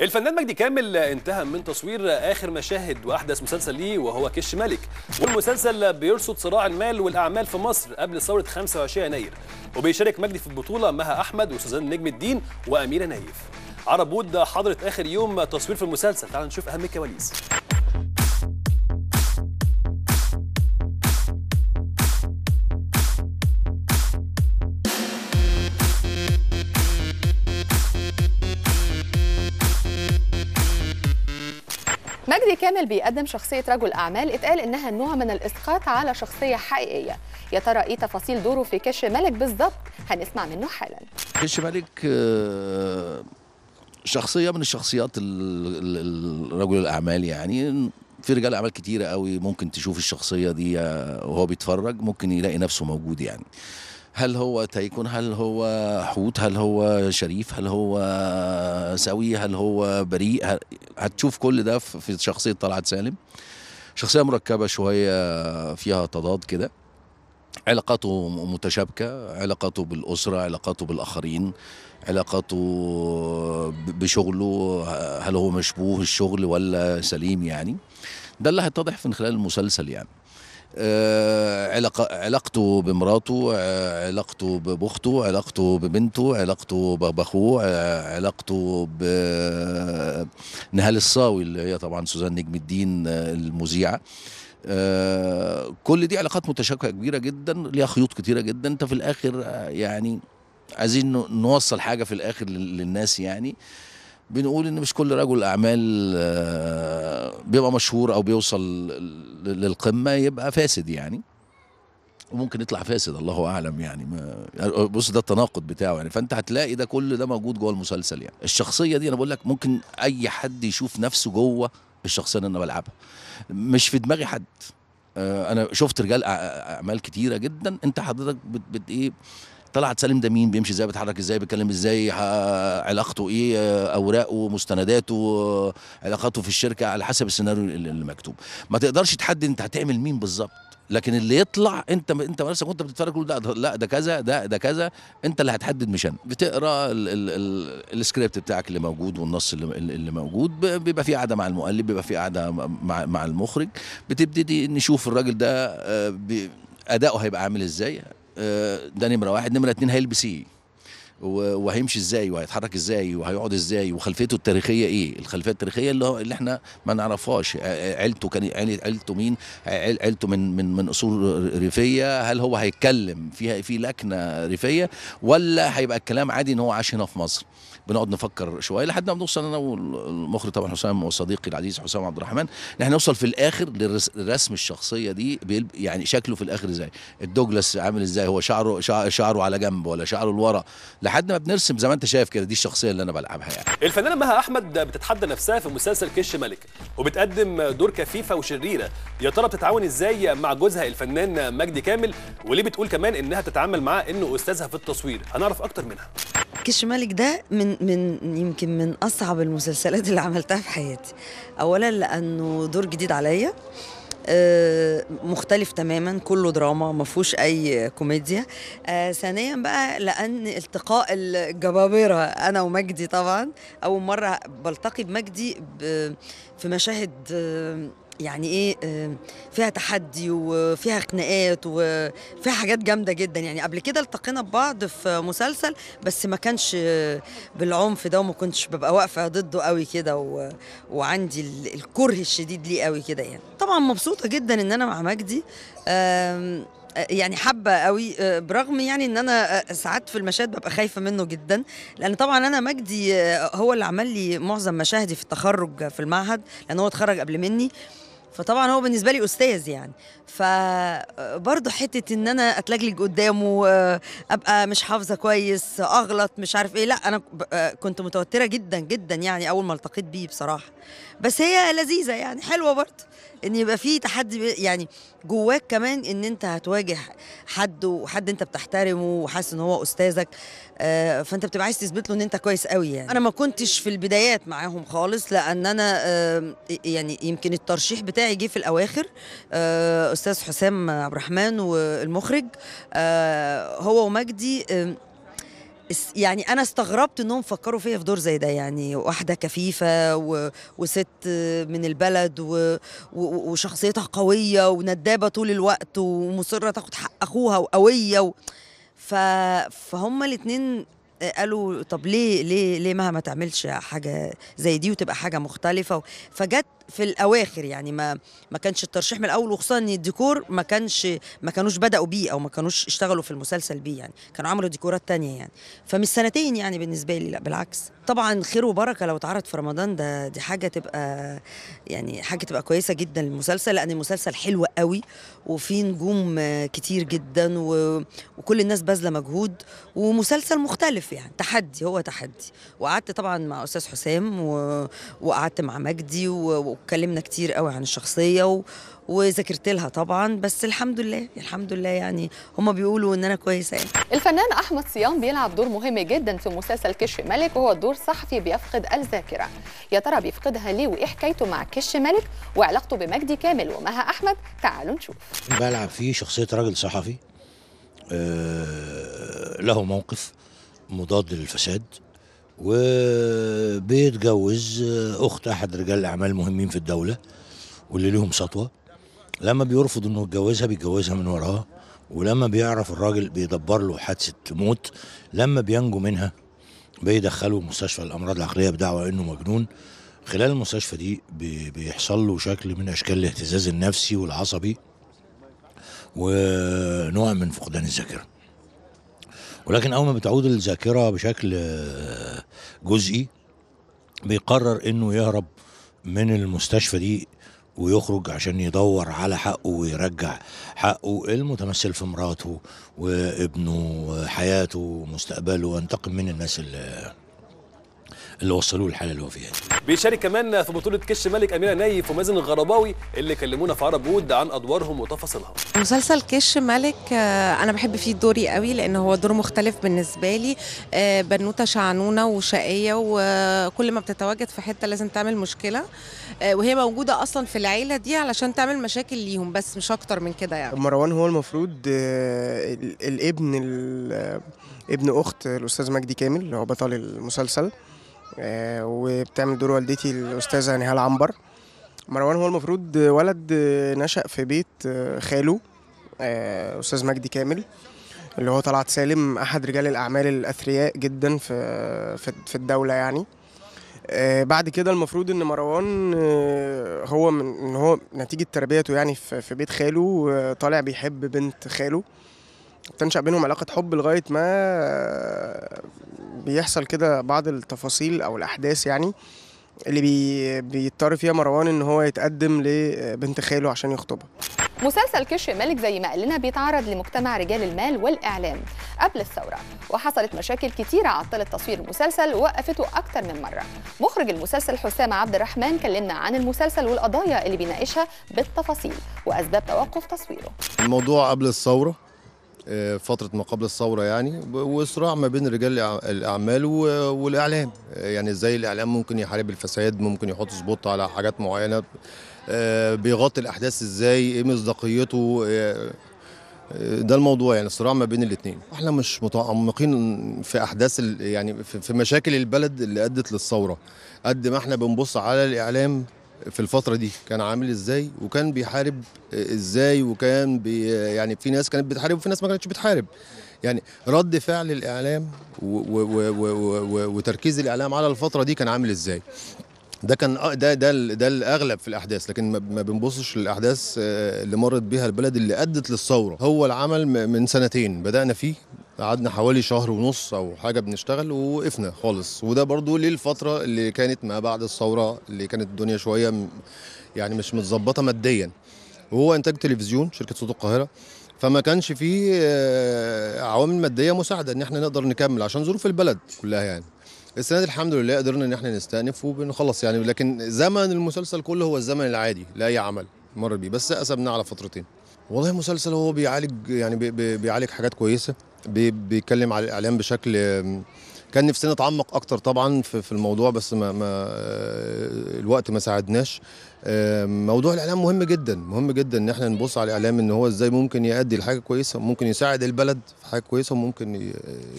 الفنان مجدي كامل انتهى من تصوير اخر مشاهد واحدث مسلسل ليه وهو كش ملك والمسلسل بيرصد صراع المال والاعمال في مصر قبل ثوره 25 يناير وبيشارك مجدي في البطوله مها احمد وسوزان نجم الدين واميره نايف عرب وود حضرت اخر يوم تصوير في المسلسل تعالوا نشوف اهم الكواليس مجدي كامل بيقدم شخصية رجل أعمال اتقال إنها نوع من الإسقاط على شخصية حقيقية يا ترى إيه تفاصيل دوره في كش ملك بالظبط هنسمع منه حالا كش ملك آه، شخصية من الشخصيات رجل الأعمال يعني في رجال اعمال كتيره قوي ممكن تشوف الشخصيه دي آه، وهو بيتفرج ممكن يلاقي نفسه موجود يعني هل هو تايكون هل هو حوت هل هو شريف هل هو سوي هل هو بريء هتشوف كل ده في شخصية طلعت سالم شخصية مركبة شوية فيها تضاد كده علاقاته متشابكة علاقاته بالأسرة علاقاته بالآخرين علاقاته بشغله هل هو مشبوه الشغل ولا سليم يعني ده اللي هيتضح من خلال المسلسل يعني آه، علاقته بمراته آه، علاقته بأخته علاقته ببنته علاقته بأخوه آه، علاقته بنهال الصاوي اللي هي طبعا سوزان نجم الدين المذيعة كل دي علاقات متشابكه كبيرة جدا ليها خيوط كتيرة جدا انت في الآخر يعني عايزين نوصل حاجة في الآخر للناس يعني بنقول ان مش كل رجل اعمال آه، بيبقى مشهور او بيوصل للقمه يبقى فاسد يعني وممكن يطلع فاسد الله اعلم يعني ما بص ده التناقض بتاعه يعني فانت هتلاقي ده كل ده موجود جوه المسلسل يعني الشخصيه دي انا بقول لك ممكن اي حد يشوف نفسه جوه الشخصيه اللي انا بلعبها مش في دماغي حد آه، انا شفت رجال اعمال كتيره جدا انت حضرتك بت, بت ايه طلعت سالم ده مين بيمشي ازاي بيتحرك ازاي بيتكلم ازاي علاقته ايه آه، اوراقه مستنداته آه، علاقاته في الشركه على حسب السيناريو اللي مكتوب ما تقدرش تحدد انت هتعمل مين بالظبط لكن اللي يطلع انت انت نفسك وانت بتتفرج تقول لا لا ده كذا ده ده كذا انت اللي هتحدد مش انا بتقرا السكريبت بتاعك اللي موجود والنص اللي, اللي موجود بيبقى في قعده مع المؤلف بيبقى في قعده مع مع المخرج بتبتدي نشوف الراجل ده آه، اداؤه هيبقى عامل ازاي ده آه، نمره واحد نمره اتنين هيلبس ايه وهيمشي ازاي وهيتحرك ازاي وهيقعد ازاي وخلفيته التاريخيه ايه الخلفيه التاريخيه اللي, اللي احنا ما نعرفهاش عيلته كان عيلته مين عيلته من من من اصول ريفيه هل هو هيتكلم فيها في لكنه ريفيه ولا هيبقى الكلام عادي ان هو عاش هنا في مصر بنقعد نفكر شويه لحد ما بنوصل انا والمخرج طبعا حسام وصديقي العزيز حسام عبد الرحمن ان احنا نوصل في الاخر لرسم الشخصيه دي يعني شكله في الاخر ازاي الدوجلاس عامل ازاي هو شعره شعره على جنب ولا شعره لورا لحد ما بنرسم زي ما انت شايف كده دي الشخصيه اللي انا بلعبها يعني الفنانه مها احمد بتتحدى نفسها في مسلسل كش ملك وبتقدم دور كفيفه وشريره يا ترى بتتعاون ازاي مع جوزها الفنان مجدي كامل وليه بتقول كمان انها تتعامل معاه انه استاذها في التصوير هنعرف اكتر منها كش مالك ده من من يمكن من اصعب المسلسلات اللي عملتها في حياتي اولا لانه دور جديد عليا آه، مختلف تماما كله دراما ما فيهوش اي كوميديا آه، ثانيا بقى لان التقاء الجبابره انا ومجدي طبعا اول مره بلتقي بمجدي في مشاهد آه، يعني ايه فيها تحدي وفيها خناقات وفيها حاجات جامده جدا يعني قبل كده التقينا ببعض في مسلسل بس ما كانش بالعنف ده وما كنتش ببقى واقفه ضده قوي كده وعندي الكره الشديد ليه قوي كده يعني طبعا مبسوطه جدا ان انا مع مجدي يعني حابه قوي برغم يعني ان انا ساعات في المشاهد ببقى خايفه منه جدا لان طبعا انا مجدي هو اللي عمل لي معظم مشاهدي في التخرج في المعهد لان هو اتخرج قبل مني فطبعا هو بالنسبه لي استاذ يعني فبرضه آه، حته ان انا اتلجلج قدامه آه، ابقى مش حافظه كويس اغلط مش عارف ايه لا انا آه، كنت متوتره جدا جدا يعني اول ما التقيت بيه بصراحه بس هي لذيذه يعني حلوه برضه ان يبقى في تحدي يعني جواك كمان ان انت هتواجه حد وحد انت بتحترمه وحاسس ان هو استاذك آه، فانت بتبقى عايز تثبت له ان انت كويس قوي يعني انا ما كنتش في البدايات معاهم خالص لان انا آه، يعني يمكن الترشيح بتاعي جه في الاواخر آه، استاذ حسام عبد الرحمن والمخرج هو ومجدي يعني انا استغربت انهم فكروا فيا في دور زي ده يعني واحده كفيفه و... وست من البلد و... و... وشخصيتها قويه وندابه طول الوقت ومصره تاخد حق اخوها وقويه و... ف... فهم الاثنين قالوا طب ليه ليه ليه مهما ما تعملش حاجه زي دي وتبقى حاجه مختلفه فجت في الاواخر يعني ما ما كانش الترشيح من الاول وخصوصا ان الديكور ما كانش ما كانوش بداوا بيه او ما كانوش اشتغلوا في المسلسل بيه يعني كانوا عملوا ديكورات تانية يعني فمش سنتين يعني بالنسبه لي لا بالعكس طبعا خير وبركه لو اتعرض في رمضان ده دي حاجه تبقى يعني حاجه تبقى كويسه جدا للمسلسل لان المسلسل حلو قوي وفيه نجوم كتير جدا و... وكل الناس باذله مجهود ومسلسل مختلف يعني تحدي هو تحدي وقعدت طبعا مع استاذ حسام و... وقعدت مع مجدي و... واتكلمنا كتير قوي عن الشخصيه و... وذاكرت لها طبعا بس الحمد لله الحمد لله يعني هم بيقولوا ان انا كويسه يعني. الفنان احمد صيام بيلعب دور مهم جدا في مسلسل كش ملك وهو دور صحفي بيفقد الذاكره يا ترى بيفقدها ليه وايه حكايته مع كش ملك وعلاقته بمجدي كامل ومها احمد تعالوا نشوف بلعب فيه شخصيه راجل صحفي أه له موقف مضاد للفساد وبيتجوز اخت احد رجال الاعمال المهمين في الدوله واللي لهم سطوه لما بيرفض انه يتجوزها بيتجوزها من وراها ولما بيعرف الراجل بيدبر له حادثه موت لما بينجو منها بيدخله مستشفى الامراض العقليه بدعوى انه مجنون خلال المستشفى دي بيحصل له شكل من اشكال الاهتزاز النفسي والعصبي ونوع من فقدان الذاكره ولكن اول ما بتعود الذاكره بشكل جزئي بيقرر انه يهرب من المستشفى دي ويخرج عشان يدور على حقه ويرجع حقه المتمثل في مراته وابنه وحياته ومستقبله وانتقم من الناس اللي اللي وصلوه للحاله اللي هو فيها دي. بيشارك كمان في بطوله كش ملك اميره نايف ومازن الغرباوي اللي كلمونا في عرب وود عن ادوارهم وتفاصيلها مسلسل كش ملك آه، انا بحب فيه دوري قوي لان هو دور مختلف بالنسبه لي آه، بنوته شعنونه وشقيه وكل ما بتتواجد في حته لازم تعمل مشكله آه، وهي موجوده اصلا في العيله دي علشان تعمل مشاكل ليهم بس مش اكتر من كده يعني مروان هو المفروض الابن ابن اخت الاستاذ مجدي كامل اللي هو بطل المسلسل آه، وبتعمل دور والدتي الاستاذه نهال عنبر مروان هو المفروض ولد نشأ في بيت آه، خاله آه، استاذ مجدي كامل اللي هو طلعت سالم احد رجال الاعمال الاثرياء جدا في في الدوله يعني بعد كده المفروض ان مروان هو من هو نتيجه تربيته يعني في بيت خاله طالع بيحب بنت خاله تنشأ بينهم علاقة حب لغاية ما بيحصل كده بعض التفاصيل أو الأحداث يعني اللي بي بيضطر فيها مروان ان هو يتقدم لبنت خاله عشان يخطبها مسلسل كش مالك زي ما قلنا بيتعرض لمجتمع رجال المال والإعلام قبل الثورة وحصلت مشاكل كتيرة عطلت تصوير المسلسل ووقفته أكتر من مرة مخرج المسلسل حسام عبد الرحمن كلمنا عن المسلسل والقضايا اللي بيناقشها بالتفاصيل وأسباب توقف تصويره الموضوع قبل الثورة آه، فتره ما قبل الثوره يعني وصراع ما بين رجال الاعمال والاعلام آه، يعني ازاي الاعلام ممكن يحارب الفساد ممكن يحط سبوت على حاجات معينه آه، بيغطي الاحداث ازاي ايه مصداقيته ده الموضوع يعني الصراع ما بين الاثنين احنا مش متعمقين في احداث يعني في مشاكل البلد اللي ادت للثوره قد ما احنا بنبص على الاعلام في الفترة دي كان عامل ازاي وكان بيحارب ازاي وكان بي يعني في ناس كانت بتحارب وفي ناس ما كانتش بتحارب يعني رد فعل الاعلام وتركيز الاعلام على الفترة دي كان عامل ازاي ده كان ده ده ده الاغلب في الاحداث لكن ما بنبصش للاحداث آه، اللي مرت بها البلد اللي ادت للثوره هو العمل من سنتين بدانا فيه قعدنا حوالي شهر ونص او حاجه بنشتغل ووقفنا خالص وده برضو للفتره اللي كانت ما بعد الثوره اللي كانت الدنيا شويه يعني مش متظبطه ماديا وهو انتاج تلفزيون شركه صوت القاهره فما كانش فيه آه، عوامل ماديه مساعده ان احنا نقدر نكمل عشان ظروف البلد كلها يعني السنه دي الحمد لله قدرنا ان احنا نستأنف وبنخلص يعني لكن زمن المسلسل كله هو الزمن العادي لاي عمل مر بيه بس قسمناه على فترتين والله المسلسل هو بيعالج يعني بيعالج حاجات كويسه بيتكلم على الاعلام بشكل كان نفسنا نتعمق اكتر طبعا في الموضوع بس ما, ما آه، الوقت ما ساعدناش موضوع الاعلام مهم جدا مهم جدا ان احنا نبص على الاعلام ان هو ازاي ممكن يؤدي لحاجه كويسه ممكن يساعد البلد في حاجه كويسه وممكن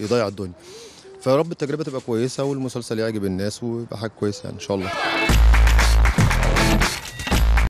يضيع الدنيا فيا رب التجربه تبقى كويسه والمسلسل يعجب الناس ويبقى حاجه كويسه يعني ان شاء الله